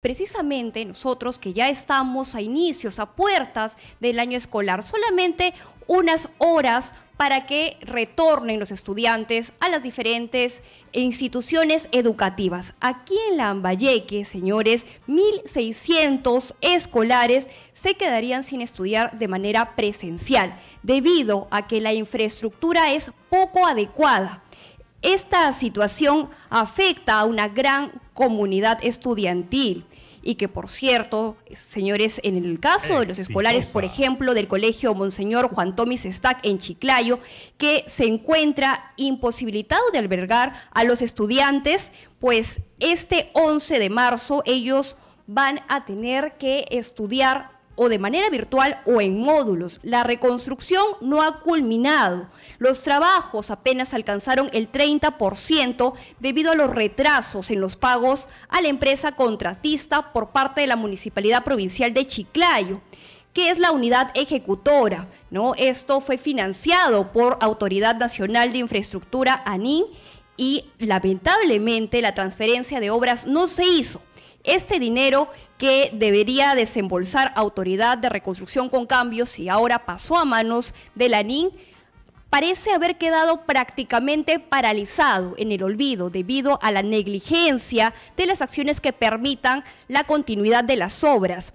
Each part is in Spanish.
precisamente nosotros que ya estamos a inicios, a puertas del año escolar, solamente unas horas para que retornen los estudiantes a las diferentes instituciones educativas. Aquí en Lambayeque, señores, 1.600 escolares se quedarían sin estudiar de manera presencial, debido a que la infraestructura es poco adecuada esta situación afecta a una gran comunidad estudiantil y que por cierto, señores, en el caso de los eh, escolares, por ejemplo, del Colegio Monseñor Juan Tomis Stack en Chiclayo, que se encuentra imposibilitado de albergar a los estudiantes, pues este 11 de marzo ellos van a tener que estudiar o de manera virtual o en módulos. La reconstrucción no ha culminado. Los trabajos apenas alcanzaron el 30% debido a los retrasos en los pagos a la empresa contratista por parte de la Municipalidad Provincial de Chiclayo que es la unidad ejecutora, ¿no? Esto fue financiado por Autoridad Nacional de Infraestructura ANIN y lamentablemente la transferencia de obras no se hizo. Este dinero que debería desembolsar Autoridad de Reconstrucción con Cambios y ahora pasó a manos de la NIN, parece haber quedado prácticamente paralizado en el olvido debido a la negligencia de las acciones que permitan la continuidad de las obras.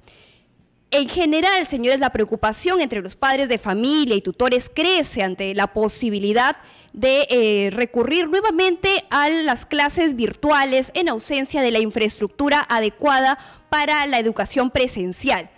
En general, señores, la preocupación entre los padres de familia y tutores crece ante la posibilidad de de eh, recurrir nuevamente a las clases virtuales en ausencia de la infraestructura adecuada para la educación presencial.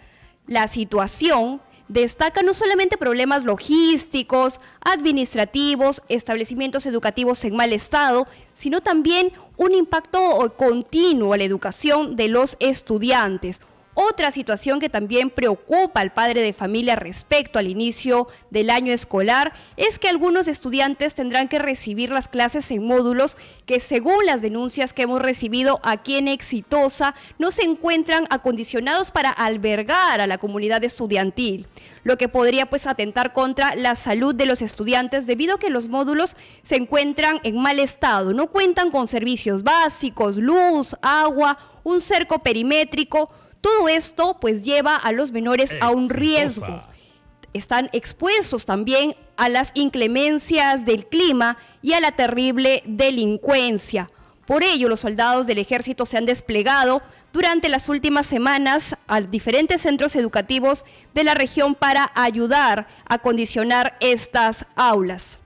La situación destaca no solamente problemas logísticos, administrativos, establecimientos educativos en mal estado, sino también un impacto continuo a la educación de los estudiantes, otra situación que también preocupa al padre de familia respecto al inicio del año escolar es que algunos estudiantes tendrán que recibir las clases en módulos que según las denuncias que hemos recibido aquí en Exitosa no se encuentran acondicionados para albergar a la comunidad estudiantil lo que podría pues atentar contra la salud de los estudiantes debido a que los módulos se encuentran en mal estado, no cuentan con servicios básicos, luz, agua, un cerco perimétrico, todo esto pues lleva a los menores a un riesgo. Están expuestos también a las inclemencias del clima y a la terrible delincuencia. Por ello, los soldados del ejército se han desplegado durante las últimas semanas a diferentes centros educativos de la región para ayudar a condicionar estas aulas.